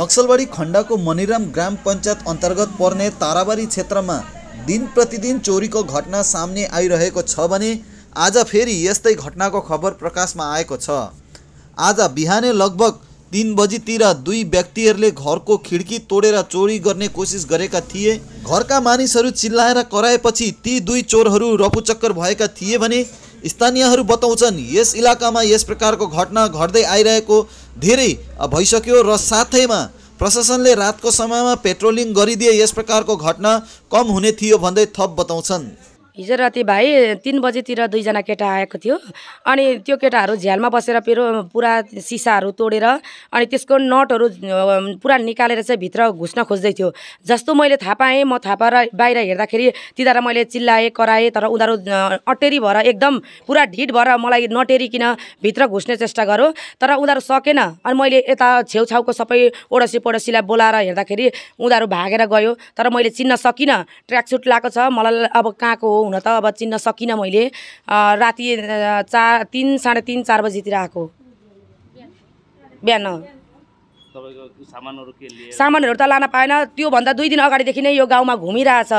नक्सलवाडी खण्डको मनिराम ग्राम पञ्चायत अन्तर्गत पर्ने ताराबारी क्षेत्रमा दिन प्रतिदिन चोरीको घटना सामने आइरहेको छ भने आज फेरि यस्तै घटनाको खबर प्रकाशमा आएको छ आज बिहानै लगभग तिन बजीतिर दुई व्यक्तिहरूले घरको खिड्की तोडेर चोरी गर्ने कोसिस गरेका थिए घरका मानिसहरू चिल्लाएर कराएपछि ती दुई चोरहरू रपुचक्कर भएका थिए भने स्थानीयहरू बताउँछन् यस इलाकामा यस प्रकारको घटना घट्दै आइरहेको धेरै भइसक्यो र साथैमा प्रशासनले रातको समयमा पेट्रोलिङ गरिदिए यस प्रकारको घटना कम हुने थियो भन्दै थप बताउँछन् हिजो राति भाइ तिन बजीतिर दुईजना केटा आएको थियो अनि त्यो केटाहरू झ्यालमा बसेर पेरो पुरा सिसाहरू तोडेर अनि त्यसको नटहरू पुरा निकालेर चाहिँ भित्र घुस्न खोज्दै थियो जस्तो मैले थाहा पाएँ म थाहा पाएर बाहिर हेर्दाखेरि तिनीहरू मैले चिल्लाएँ कराएँ तर उनीहरू अटेरी भएर एकदम पुरा ढिट भएर मलाई नटेरिकन भित्र घुस्ने चेष्टा गऱ्यो तर उनीहरू सकेन अनि मैले यता छेउछाउको सबै ओडसी पडोसीलाई बोलाएर हेर्दाखेरि उनीहरू भागेर गयो तर मैले चिन्न सकिनँ ट्र्याक सुट लगाएको छ मलाई अब कहाँको हो हुन त अब चिन्न सकिनँ मैले राति चार तिन साढे तिन चार बजीतिर आएको बिहान सामानहरू त लान पाएन त्योभन्दा दुई दिन अगाडिदेखि नै यो गाउँमा घुमिरहेछ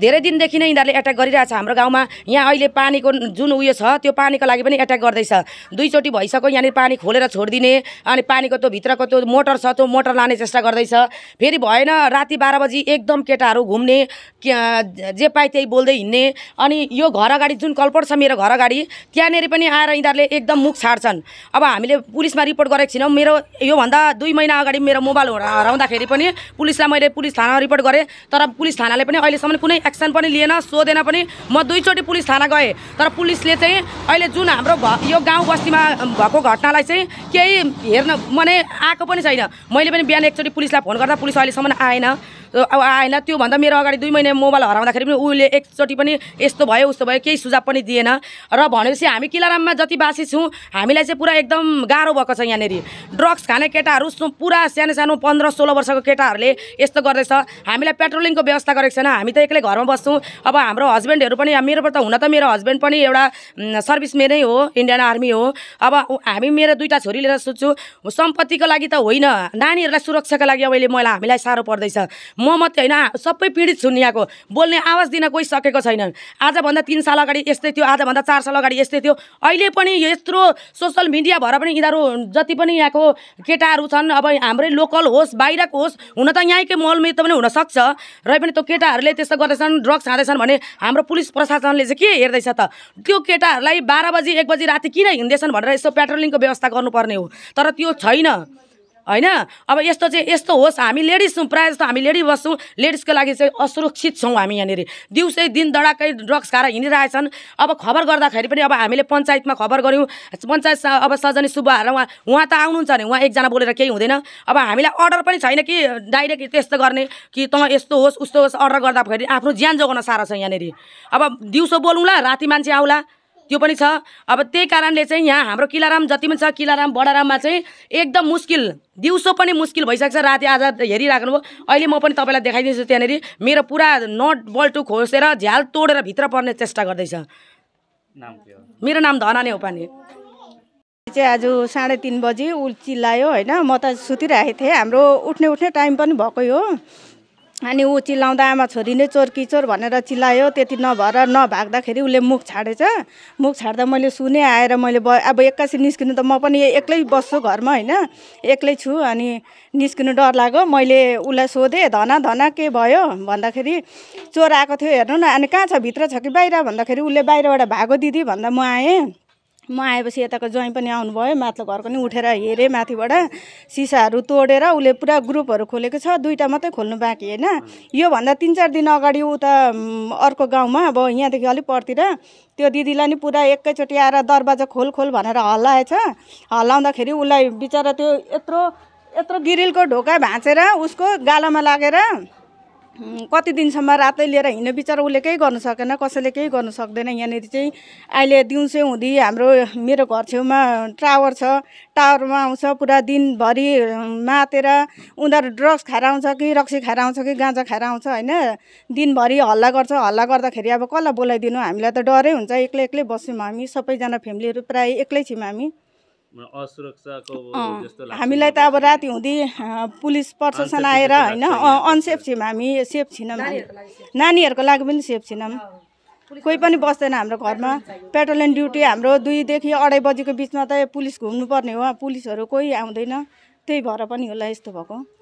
धेरै दिनदेखि नै यिनीहरूले एट्याक गरिरहेछ हाम्रो गाउँमा यहाँ अहिले पानीको जुन उयो छ त्यो पानीको लागि पनि एट्याक गर्दैछ दुईचोटि भइसक्यो यहाँनिर पानी खोलेर छोडिदिने अनि पानीको त्यो भित्रको त्यो मोटर छ त्यो मोटर लाने चेष्टा गर्दैछ फेरि भएन राति बाह्र बजी एकदम केटाहरू घुम्ने जे पाए त्यही बोल्दै हिँड्ने अनि यो घर अगाडि जुन कल्पट छ मेरो घर अगाडि त्यहाँनिर पनि आएर यिनीहरूले एकदम मुख छाड्छन् अब हामीले पुलिसमा रिपोर्ट गरेको छैनौँ मेरो योभन्दा दुई महिना महिना अगाडि मेरो मोबाइल हराउँदाखेरि पनि पुलिसलाई मैले पुलिस थानामा रिपोर्ट गरेँ तर पुलिस थानाले पनि अहिलेसम्म कुनै एक्सन पनि लिएन सोधेन पनि म दुईचोटि पुलिस थाना गएँ तर पुलिसले चाहिँ अहिले जुन हाम्रो यो गाउँ बस्तीमा भएको घटनालाई चाहिँ केही हेर्न मनै आएको पनि छैन मैले पनि बिहान एकचोटि पुलिसलाई फोन गर्दा पुलिस अहिलेसम्म आएन अब आएन त्योभन्दा मेरो अगाडि दुई महिना मोबाइल हराउँदाखेरि पनि उसले एकचोटि पनि यस्तो भयो उस्तो भयो केही सुझाव पनि दिएन र भनेपछि हामी किलाराममा जति बासी छौँ हामीलाई चाहिँ पुरा एकदम गाह्रो भएको छ यहाँनिर ड्रग्स खाने केटाहरू पुरा सानो सानो पन्ध्र सोह्र वर्षको केटाहरूले यस्तो गर्दैछ हामीलाई पेट्रोलिङको व्यवस्था गरेको छैन हामी त एक्लै घरमा बस्छौँ अब हाम्रो हस्बेन्डहरू पनि मेरो त हुन त मेरो हस्बेन्ड पनि एउटा सर्भिसमेनै हो इन्डियन आर्मी हो अब हामी मेरो दुइटा छोरी लिएर सुत्छु सम्पत्तिको लागि त होइन नानीहरूलाई सुरक्षाको लागि अहिले मलाई हामीलाई साह्रो पर्दैछ म मात्रै होइन सबै पीडित छु यहाँको बोल्ने आवाज दिन कोही सकेको छैन आजभन्दा तिन साल अगाडि यस्तै थियो आजभन्दा चार साल अगाडि यस्तै थियो अहिले पनि यत्रो सोसियल मिडिया भएर पनि यिनीहरू जति पनि यहाँको केटाहरू छन् अब हाम्रै लोकल होस् बाहिरको होस् हुन त यहीँकै त पनि हुनसक्छ र पनि त्यो केटाहरूले त्यस्तो गर्दैछन् ड्रग्स खाँदैछन् भने हाम्रो पुलिस प्रशासनले चाहिँ के हेर्दैछ त त्यो केटाहरूलाई बाह्र बजी एक बजी राति किन हिँड्दैछन् भनेर यसो पेट्रोलिङको व्यवस्था गर्नुपर्ने हो तर त्यो छैन होइन अब यस्तो चाहिँ यस्तो होस् हामी लेडिज छौँ प्रायः जस्तो हामी लेडिज बस्छौँ लेडिजको लागि चाहिँ असुरक्षित छौँ हामी यहाँनिर दिउँसै दिन दडाकै ड्रग्स खाएर हिँडिरहेछन् अब खबर गर्दाखेरि पनि अब हामीले पञ्चायतमा खबर गऱ्यौँ पञ्चायत अब सजनी सुब्बाहरू उहाँ उहाँ त आउनुहुन्छ भने उहाँ एकजना बोलेर केही हुँदैन अब हामीलाई अर्डर पनि छैन कि डाइरेक्ट त्यस्तो गर्ने कि तँ यस्तो होस् उस्तो होस् अर्डर गर्दाखेरि आफ्नो ज्यान जोगाउन साह्रो छ यहाँनिर अब दिउँसो बोलौँला राति मान्छे आउला त्यो पनि छ अब त्यही कारणले चाहिँ यहाँ हाम्रो किलाराम जति पनि छ किलाराम बडाराममा चाहिँ एकदम मुस्किल दिउँसो पनि मुस्किल भइसकेको छ राति आज हेरिराख्नुभयो अहिले म पनि तपाईँलाई देखाइदिन्छु त्यहाँनिर मेरो पुरा नट बल्टु खोसेर झ्याल तोडेर भित्र पर्ने चेष्टा गर्दैछ मेरो नाम धना नेउपाने चाहिँ आज साढे तिन बजी उल्ची लायो होइन म त सुतिरहेको थिएँ हाम्रो उठ्ने उठ्ने टाइम पनि भएकै हो अनि ऊ चिल्लाउँदा आमा छोरी नै चोर किचोर भनेर चिल्लायो त्यति नभएर नभाग्दाखेरि उसले मुख छाडेछ मुख छाड्दा मैले सुने आएर मैले ब अब एक्कासी निस्किनु त म पनि एक्लै बस्छु घरमा होइन एक्लै छु अनि निस्किनु डर लाग्यो मैले उसलाई सोधेँ धना धना के भयो भन्दाखेरि चोर आएको थियो हेर्नु न अनि कहाँ छ भित्र छ कि बाहिर भन्दाखेरि उसले बाहिरबाट भागो दिदी भन्दा म आएँ म आएपछि यताको ज्वाइँ पनि आउनुभयो माथिल्लो घरको नि उठेर हेरेँ माथिबाट सिसाहरू तोडेर उसले पुरा ग्रुपहरू खोलेको छ दुईवटा मात्रै खोल्नु बाँकी होइन योभन्दा तिन चार दिन अगाडि उता अर्को गाउँमा अब यहाँदेखि अलिक परतिर त्यो दिदीलाई नि पुरा एकैचोटि आएर दरवाजा खोल खोल भनेर हल्लाएछ हल्लाउँदाखेरि उसलाई बिचरा त्यो यत्रो यत्रो गिरिलको ढोका भाँचेर उसको गालामा लागेर कति दिनसम्म रातै लिएर हिँड्ने विचार उसले केही गर्नु सकेन कसैले केही गर्नु सक्दैन यहाँनिर चाहिँ अहिले दिउँसै हुँदी हाम्रो मेरो घर छेउमा टावर छ टावरमा आउँछ पुरा दिनभरि मातेर उनीहरू ड्रग्स खाएर आउँछ कि रक्सी खाएर आउँछ कि गाँजा खाएर आउँछ होइन दिनभरि हल्ला गर्छ हल्ला गर्दाखेरि अब कसलाई बोलाइदिनु हामीलाई त डरै हुन्छ एक्लै एक्लै बस्छौँ हामी सबैजना फ्यामिलीहरू प्रायः एक्लै छौँ हामी हामीलाई त अब राति हुँदै पुलिस प्रशासन आएर होइन अनसेफ छौँ हामी सेफ छैनौँ नानीहरूको लागि पनि सेफ छैनौँ कोही पनि बस्दैन हाम्रो घरमा पेट्रोल एन्ड ड्युटी हाम्रो दुईदेखि अढाई बजीको बिचमा त पुलिस घुम्नु पर्ने हो पुलिसहरू कोही आउँदैन त्यही भएर पनि होला यस्तो भएको